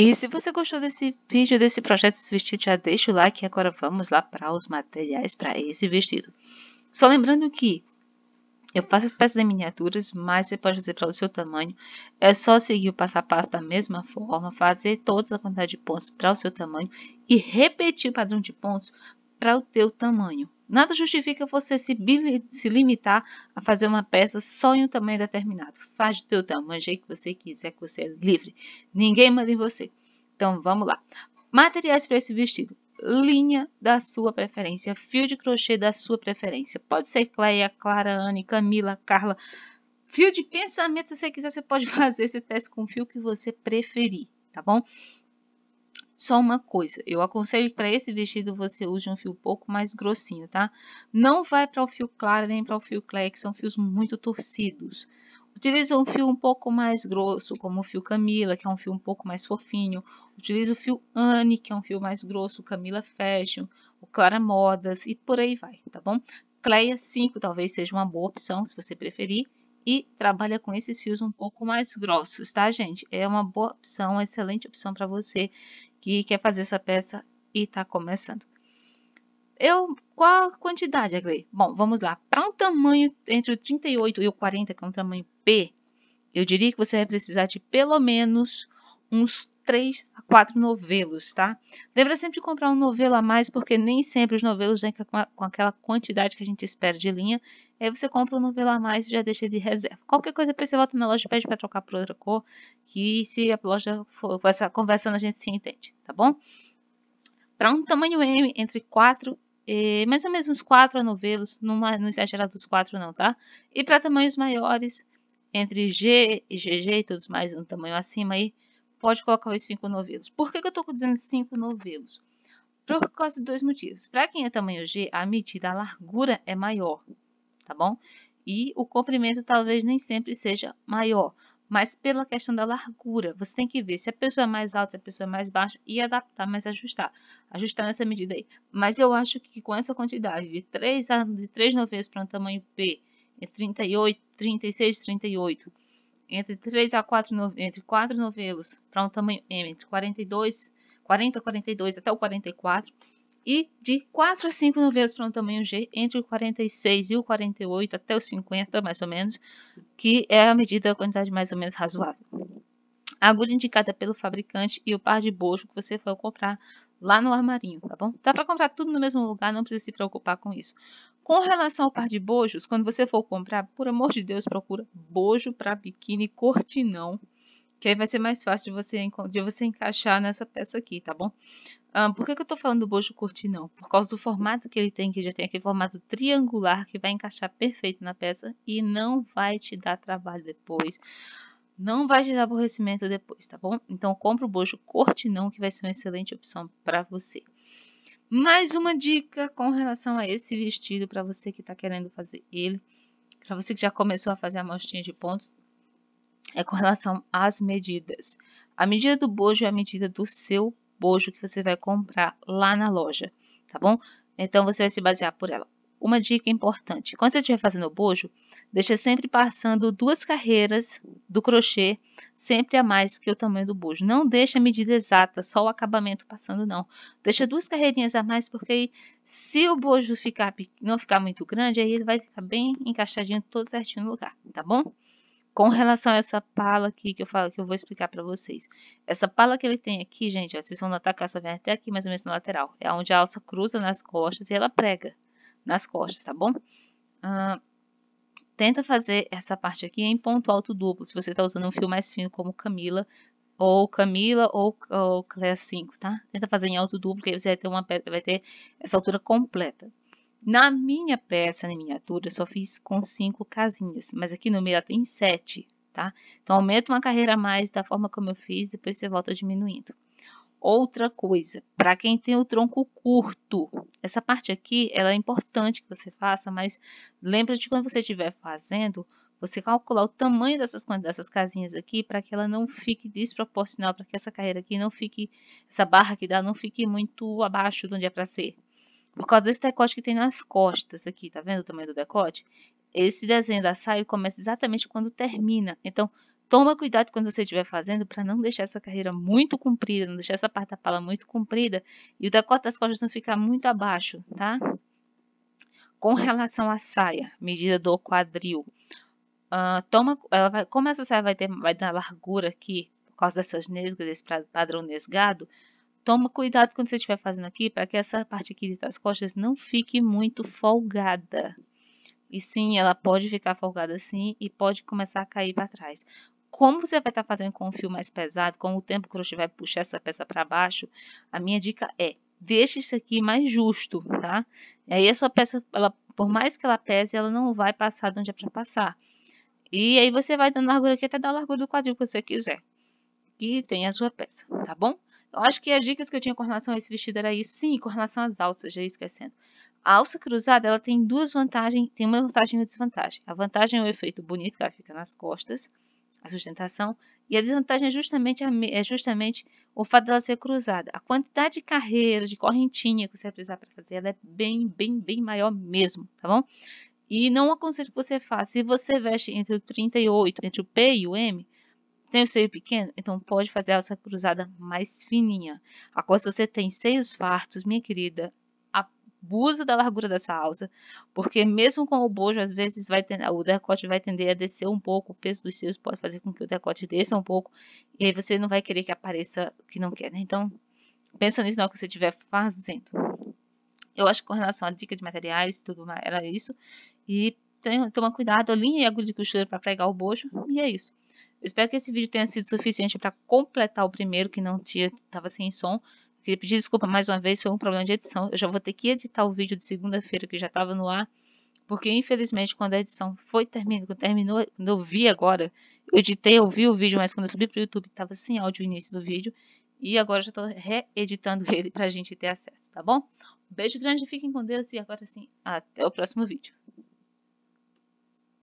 E se você gostou desse vídeo, desse projeto, desse vestido, já deixa o like. E agora vamos lá para os materiais para esse vestido. Só lembrando que eu faço as peças em miniaturas, mas você pode fazer para o seu tamanho. É só seguir o passo a passo da mesma forma, fazer toda a quantidade de pontos para o seu tamanho e repetir o padrão de pontos para o teu tamanho. Nada justifica você se, se, limitar a fazer uma peça só em um tamanho determinado. Faz do teu tamanho, jeito que você quiser, que você é livre. Ninguém manda em você. Então, vamos lá. Materiais para esse vestido. Linha da sua preferência, fio de crochê da sua preferência. Pode ser Cleia, Clara, Anne, Camila, Carla. Fio de pensamento, se você quiser, você pode fazer esse teste com o fio que você preferir, tá bom? Só uma coisa, eu aconselho que para esse vestido você use um fio um pouco mais grossinho, tá? Não vai para o fio claro nem para o fio clé, que são fios muito torcidos. Utilize um fio um pouco mais grosso, como o fio Camila, que é um fio um pouco mais fofinho. Utilize o fio Anne, que é um fio mais grosso, Camila Fashion, o Clara Modas e por aí vai, tá bom? Cleia 5 talvez seja uma boa opção, se você preferir. E trabalha com esses fios um pouco mais grossos, tá, gente? É uma boa opção, uma excelente opção para você que quer fazer essa peça e está começando. Eu, qual a quantidade, Agley? Bom, vamos lá. Para um tamanho entre o 38 e o 40, que é um tamanho P, eu diria que você vai precisar de pelo menos uns 3 a 4 novelos, tá? Lembra sempre de comprar um novelo a mais, porque nem sempre os novelos vêm com aquela quantidade que a gente espera de linha. aí você compra um novelo a mais e já deixa de reserva. Qualquer coisa, depois você volta na loja e pede para trocar por outra cor, que se a loja for conversando, a gente se entende, tá bom? Para um tamanho M, entre 4 e mais ou menos uns 4 novelos, não, é, não exagerado os 4 não, tá? E para tamanhos maiores, entre G e GG e todos mais, um tamanho acima aí, pode colocar os cinco novelos. Por que, que eu estou dizendo cinco novelos? Por causa de dois motivos. Para quem é tamanho G, a medida, a largura é maior, tá bom? E o comprimento talvez nem sempre seja maior, mas pela questão da largura, você tem que ver se a pessoa é mais alta, se a pessoa é mais baixa e adaptar, mas ajustar, ajustar nessa medida aí. Mas eu acho que com essa quantidade de três de três novelos para um tamanho P, é 38, 36, 38, entre 3 a 4 entre 4 novelos para um tamanho M entre 42 40 42 até o 44 e de 4 a 5 novelos para um tamanho G entre o 46 e o 48 até o 50 mais ou menos, que é a medida a quantidade mais ou menos razoável. A agulha indicada pelo fabricante e o par de bojo que você for comprar lá no armarinho, tá bom? Dá para comprar tudo no mesmo lugar, não precisa se preocupar com isso. Com relação ao par de bojos, quando você for comprar, por amor de Deus, procura bojo para biquíni cortinão, que aí vai ser mais fácil de você, de você encaixar nessa peça aqui, tá bom? Um, ah, por que, que eu estou falando do bojo cortinão? Por causa do formato que ele tem, que já tem aquele formato triangular que vai encaixar perfeito na peça e não vai te dar trabalho depois. Não vai te dar aborrecimento depois, tá bom? Então compra o bojo cortinão que vai ser uma excelente opção para você. Mais uma dica com relação a esse vestido para você que está querendo fazer ele, para você que já começou a fazer a mostrinha de pontos, é com relação às medidas. A medida do bojo é a medida do seu bojo que você vai comprar lá na loja, tá bom? Então você vai se basear por ela. Uma dica importante: quando você estiver fazendo o bojo, Deixa sempre passando duas carreiras do crochê, sempre a mais que o tamanho do bojo. Não deixa a medida exata, só o acabamento passando não. Deixa duas carreirinhas a mais, porque aí, se o bojo ficar, não ficar muito grande, aí ele vai ficar bem encaixadinho, todo certinho no lugar, tá bom? com relação a essa pala aqui que eu falo que eu vou explicar para vocês. Essa pala que ele tem aqui, gente, ó, vocês vão notar que ela só vem até aqui, mais ou menos na lateral. É onde a alça cruza nas costas e ela prega nas costas, tá bom? Ah, tenta fazer essa parte aqui em ponto alto duplo, se você está usando um fio mais fino como Camila, ou Camila ou, ou 5, tá? Tenta fazer em alto duplo, que aí você vai ter, uma, vai ter essa altura completa. Na minha peça, na miniatura, eu só fiz com cinco casinhas, mas aqui no meio ela tem sete, tá? Então, aumenta uma carreira a mais da forma como eu fiz, depois você volta diminuindo. Outra coisa, para quem tem o tronco curto, essa parte aqui ela é importante que você faça, mas lembra de quando você estiver fazendo, você calcular o tamanho dessas, dessas casinhas aqui para que ela não fique desproporcional, para que essa carreira aqui não fique, essa barra que dá não fique muito abaixo de onde é para ser. Por causa desse decote que tem nas costas aqui, tá vendo o tamanho do decote? Esse desenho da saia começa exatamente quando termina. Então, Toma cuidado quando você estiver fazendo para não deixar essa carreira muito comprida, não deixar essa parte da pala muito comprida e o decote das costas não ficar muito abaixo, tá? Com relação à saia, medida do quadril, uh, toma, ela vai, como essa saia vai ter, vai dar largura aqui por causa dessas nesgas, desse padrão nesgado, toma cuidado quando você estiver fazendo aqui para que essa parte aqui das costas não fique muito folgada, e sim, ela pode ficar folgada assim e pode começar a cair para trás como você vai estar fazendo com um fio mais pesado, com o tempo que o crochê vai puxar essa peça para baixo, a minha dica é, deixe isso aqui mais justo, tá? E aí a sua peça, ela, por mais que ela pese, ela não vai passar de onde é para passar. E aí você vai dando largura aqui até dar a largura do quadril que você quiser. Que tem a sua peça, tá bom? Eu acho que as dicas que eu tinha com relação a esse vestido era isso. Sim, com relação às alças, já ia esquecendo. A alça cruzada, ela tem duas vantagens, tem uma vantagem e uma desvantagem. A vantagem é o efeito bonito que ela fica nas costas a sustentação, e a desvantagem é justamente, é justamente o fato dela ser cruzada. A quantidade de carreira, de correntinha que você vai precisar para fazer, ela é bem, bem, bem maior mesmo, tá bom? E não aconselho que você faça. Se você veste entre o 38, entre o P e o M, tem o seio pequeno, então pode fazer essa cruzada mais fininha. Agora, se você tem seios fartos, minha querida, abusa da largura dessa alça, porque mesmo com o bojo, às vezes vai o decote vai tender a descer um pouco, o peso dos seios pode fazer com que o decote desça um pouco, e aí você não vai querer que apareça o que não quer, né? Então, pensa nisso na hora que você estiver fazendo. Eu acho que com relação à dica de materiais e tudo mais, era isso. E tem, toma cuidado, linha e agulha de costura para pregar o bojo, e é isso. Eu espero que esse vídeo tenha sido suficiente para completar o primeiro, que não tinha, estava sem som. Queria pedir desculpa mais uma vez, foi um problema de edição. Eu já vou ter que editar o vídeo de segunda-feira que já estava no ar, porque infelizmente quando a edição foi terminada, terminou, quando eu vi agora, eu editei, eu vi o vídeo, mas quando eu subi para o YouTube estava sem áudio o início do vídeo. E agora já estou reeditando ele para a gente ter acesso, tá bom? Um beijo grande, fiquem com Deus e agora sim, até o próximo vídeo.